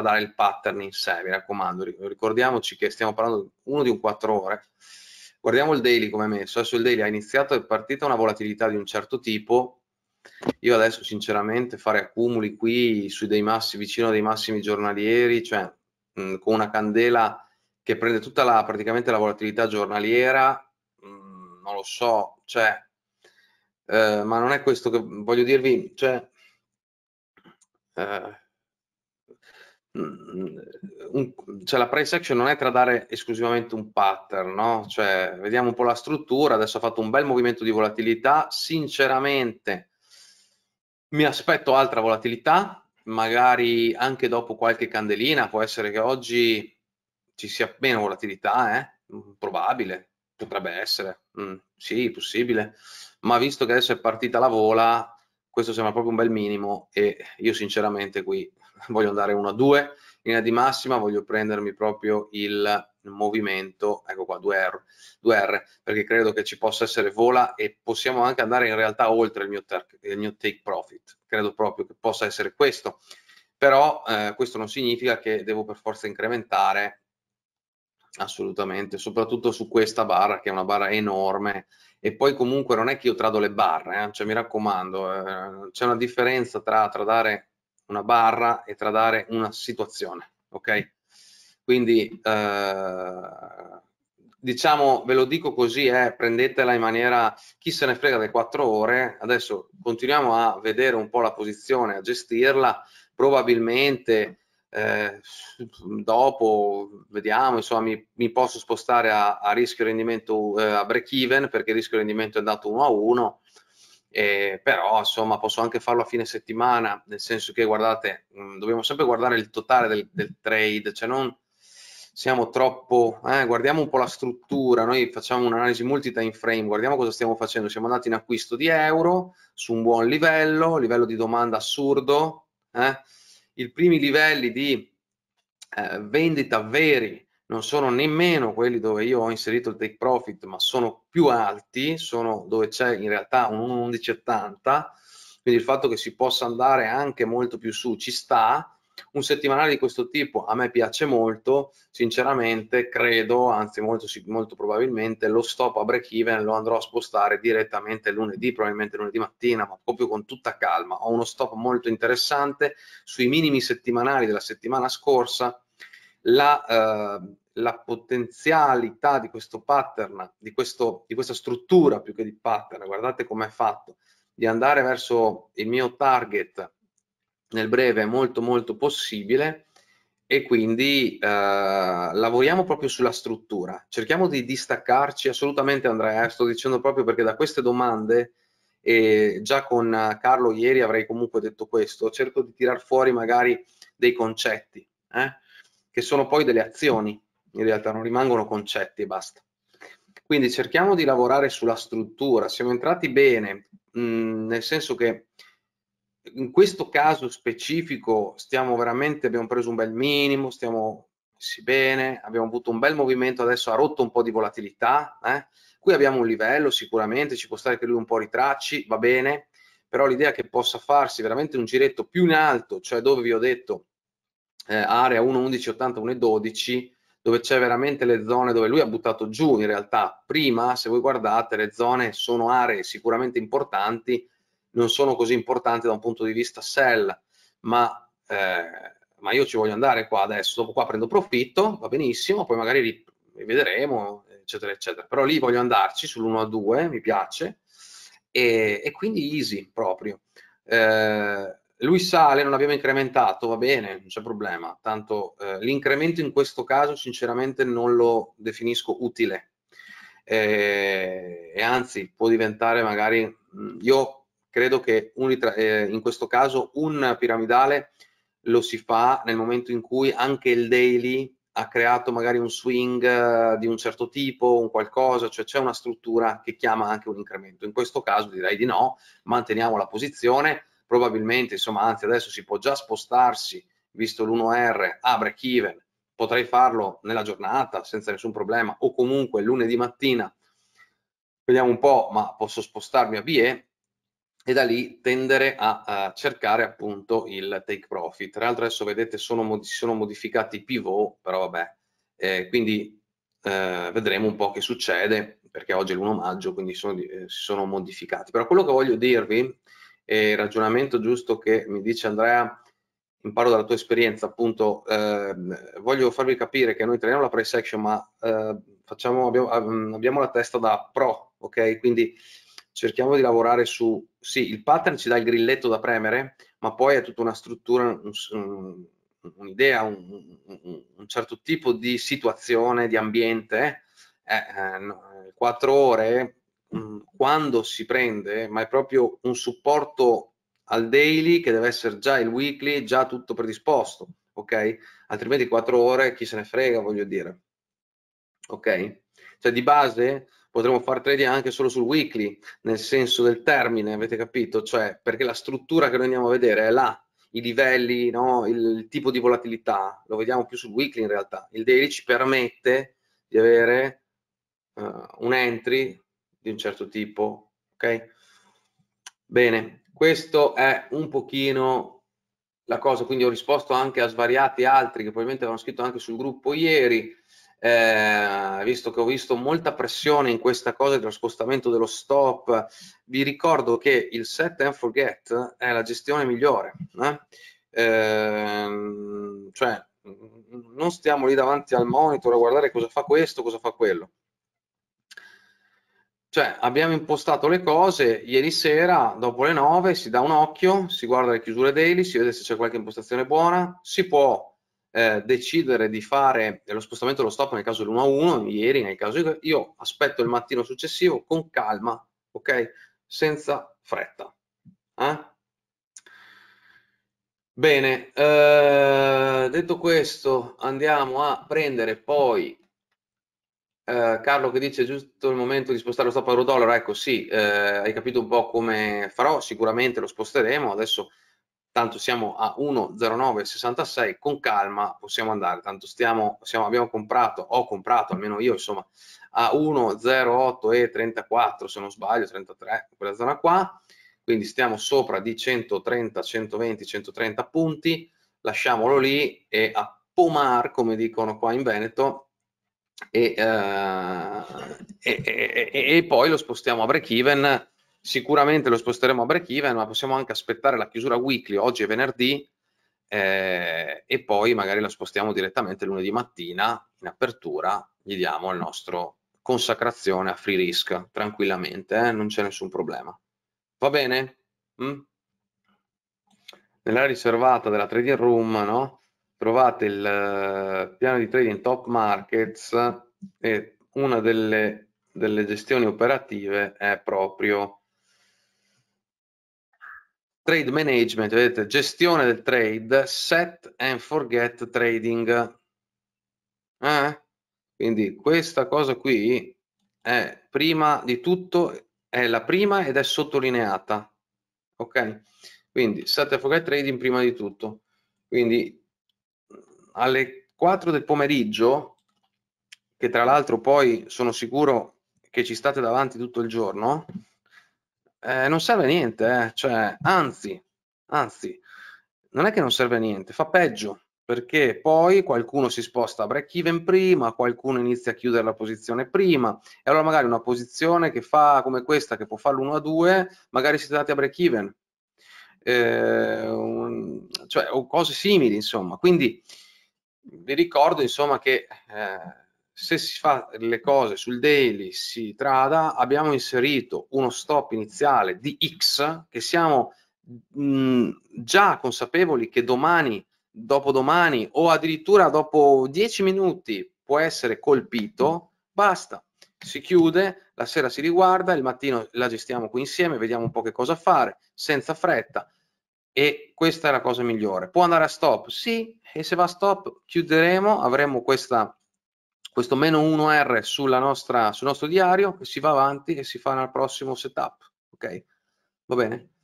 tradare il pattern in sé, mi raccomando, ricordiamoci che stiamo parlando uno di un 4 ore, guardiamo il daily come è messo, adesso il daily ha iniziato è partita una volatilità di un certo tipo, io adesso sinceramente fare accumuli qui sui dei massi vicino a dei massimi giornalieri, cioè mh, con una candela che prende tutta la, praticamente la volatilità giornaliera, mh, non lo so, cioè, eh, ma non è questo che voglio dirvi, cioè, eh, un, cioè la price action non è tra dare esclusivamente un pattern, no? Cioè, vediamo un po' la struttura, adesso ha fatto un bel movimento di volatilità, sinceramente mi aspetto altra volatilità, magari anche dopo qualche candelina, può essere che oggi ci sia meno volatilità, eh? Mm, probabile, potrebbe essere, mm, sì, possibile, ma visto che adesso è partita la vola, questo sembra proprio un bel minimo e io sinceramente qui voglio andare 1 a 2, linea di massima voglio prendermi proprio il movimento, ecco qua 2R, 2R, perché credo che ci possa essere vola e possiamo anche andare in realtà oltre il mio, il mio take profit, credo proprio che possa essere questo, però eh, questo non significa che devo per forza incrementare assolutamente, soprattutto su questa barra che è una barra enorme e poi comunque non è che io trado le barre, eh? cioè mi raccomando, eh, c'è una differenza tra tradare una barra e tradare una situazione, ok? Quindi eh, diciamo, ve lo dico così, eh, prendetela in maniera chi se ne frega delle quattro ore, adesso continuiamo a vedere un po' la posizione, a gestirla, probabilmente eh, dopo vediamo, insomma mi, mi posso spostare a, a rischio rendimento eh, a break even perché il rischio rendimento è andato uno a uno, eh, però insomma posso anche farlo a fine settimana, nel senso che guardate, mh, mm, dobbiamo sempre guardare il totale del, del trade, cioè non siamo troppo, eh, guardiamo un po' la struttura, noi facciamo un'analisi multi-time frame, guardiamo cosa stiamo facendo, siamo andati in acquisto di euro su un buon livello, livello di domanda assurdo, eh? i primi livelli di eh, vendita veri non sono nemmeno quelli dove io ho inserito il take profit, ma sono più alti, sono dove c'è in realtà un 11,80, quindi il fatto che si possa andare anche molto più su ci sta. Un settimanale di questo tipo a me piace molto, sinceramente credo, anzi molto, molto probabilmente lo stop a break even lo andrò a spostare direttamente lunedì, probabilmente lunedì mattina, ma proprio con tutta calma. Ho uno stop molto interessante sui minimi settimanali della settimana scorsa, la, eh, la potenzialità di questo pattern, di, questo, di questa struttura più che di pattern, guardate com'è fatto, di andare verso il mio target nel breve è molto molto possibile e quindi eh, lavoriamo proprio sulla struttura, cerchiamo di distaccarci assolutamente Andrea, eh, sto dicendo proprio perché da queste domande e già con Carlo ieri avrei comunque detto questo, cerco di tirar fuori magari dei concetti, eh? che sono poi delle azioni, in realtà non rimangono concetti e basta. Quindi cerchiamo di lavorare sulla struttura, siamo entrati bene, mh, mm, nel senso che in questo caso specifico stiamo veramente, abbiamo preso un bel minimo, stiamo messi bene, abbiamo avuto un bel movimento, adesso ha rotto un po' di volatilità, eh? qui abbiamo un livello sicuramente, ci può stare che lui un po' ritracci, va bene, però l'idea che possa farsi veramente un giretto più in alto, cioè dove vi ho detto eh, area 1, 11, 80, 1 e 12 dove c'è veramente le zone dove lui ha buttato giù in realtà prima se voi guardate le zone sono aree sicuramente importanti non sono così importanti da un punto di vista sell ma, eh, ma io ci voglio andare qua adesso dopo qua prendo profitto va benissimo poi magari li, vedremo, eccetera eccetera però lì voglio andarci sull'1 a 2 mi piace e, e quindi easy proprio eh, lui sale, non abbiamo incrementato, va bene, non c'è problema. Tanto eh, l'incremento in questo caso sinceramente non lo definisco utile. Eh, e anzi, può diventare magari, mm, io credo che un, eh, in questo caso un piramidale lo si fa nel momento in cui anche il daily ha creato magari un swing eh, di un certo tipo, un qualcosa, cioè c'è una struttura che chiama anche un incremento. In questo caso direi di no, manteniamo la posizione probabilmente, insomma, anzi adesso si può già spostarsi, visto l'1R, a break even, potrei farlo nella giornata senza nessun problema o comunque lunedì mattina, vediamo un po', ma posso spostarmi a BE e da lì tendere a, a cercare appunto il take profit. Tra l'altro adesso vedete sono, mod sono modificati i pivot, però vabbè, eh, quindi eh, vedremo un po' che succede perché oggi è l'1 maggio, quindi sono, eh, si sono modificati. Però quello che voglio dirvi e il ragionamento giusto che mi dice Andrea, imparo dalla tua esperienza, appunto, eh, voglio farvi capire che noi treniamo la price action, ma eh, facciamo, abbiamo, ehm, abbiamo, la testa da pro, ok? Quindi cerchiamo di lavorare su, sì, il pattern ci dà il grilletto da premere, ma poi è tutta una struttura, un'idea, un, un, un, un, certo tipo di situazione, di ambiente, eh, eh no, 4 ore quando si prende, ma è proprio un supporto al daily che deve essere già il weekly, già tutto predisposto, ok? Altrimenti 4 ore chi se ne frega, voglio dire. Ok? Cioè di base potremmo fare trading anche solo sul weekly, nel senso del termine, avete capito? Cioè, perché la struttura che noi andiamo a vedere è là, i livelli, no? il, il tipo di volatilità, lo vediamo più sul weekly in realtà. Il daily ci permette di avere uh, un entry di un certo tipo, ok? Bene, questo è un pochino la cosa, quindi ho risposto anche a svariati altri che probabilmente avevano scritto anche sul gruppo ieri, eh, visto che ho visto molta pressione in questa cosa dello spostamento dello stop, vi ricordo che il set and forget è la gestione migliore, eh? Eh, cioè non stiamo lì davanti al monitor a guardare cosa fa questo, cosa fa quello. Cioè, abbiamo impostato le cose, ieri sera, dopo le 9, si dà un occhio, si guarda le chiusure daily, si vede se c'è qualche impostazione buona, si può eh, decidere di fare lo spostamento dello stop nel caso dell'1 a 1, ieri nel caso io aspetto il mattino successivo con calma, ok? Senza fretta. Eh? Bene, eh, detto questo andiamo a prendere poi eh, Carlo che dice giusto il momento di spostare lo stop euro dollaro, ecco sì, eh, hai capito un po' come farò, sicuramente lo sposteremo, adesso tanto siamo a 1,0966, con calma possiamo andare, tanto stiamo, siamo, abbiamo comprato, ho comprato almeno io insomma a 1,0834 se non sbaglio, 33, quella zona qua, quindi stiamo sopra di 130, 120, 130 punti, lasciamolo lì e a pomar come dicono qua in Veneto e, uh, e, e, e, poi lo spostiamo a break even. Sicuramente lo sposteremo a break even, ma possiamo anche aspettare la chiusura weekly. Oggi è venerdì, eh, e poi magari la spostiamo direttamente lunedì mattina in apertura. Gli diamo il nostro consacrazione a free risk tranquillamente, eh? non c'è nessun problema. Va bene? Mm? Nell'area riservata della trading room, no? trovate il eh, piano di trading top markets e una delle, delle gestioni operative è proprio trade management, vedete, gestione del trade, set and forget trading. Eh? Quindi questa cosa qui è prima di tutto, è la prima ed è sottolineata. Ok? Quindi set and forget trading prima di tutto. Quindi alle 4 del pomeriggio, che tra l'altro poi sono sicuro che ci state davanti tutto il giorno, eh, non serve a niente, eh. cioè, anzi, anzi, non è che non serve a niente, fa peggio, perché poi qualcuno si sposta a break even prima, qualcuno inizia a chiudere la posizione prima, e allora magari una posizione che fa come questa, che può farlo 1 a 2, magari siete dati a break even, eh, un, cioè, o cose simili, insomma. Quindi vi ricordo insomma che eh, se si fa le cose sul daily, si trada, abbiamo inserito uno stop iniziale di X che siamo mh, mm, già consapevoli che domani, dopodomani o addirittura dopo 10 minuti può essere colpito, basta, si chiude, la sera si riguarda, il mattino la gestiamo qui insieme, vediamo un po' che cosa fare, senza fretta, e questa è la cosa migliore. Può andare a stop? Sì, e se va a stop chiuderemo, avremo questa, questo meno 1R sulla nostra, sul nostro diario, e si va avanti e si fa nel prossimo setup, ok? Va bene?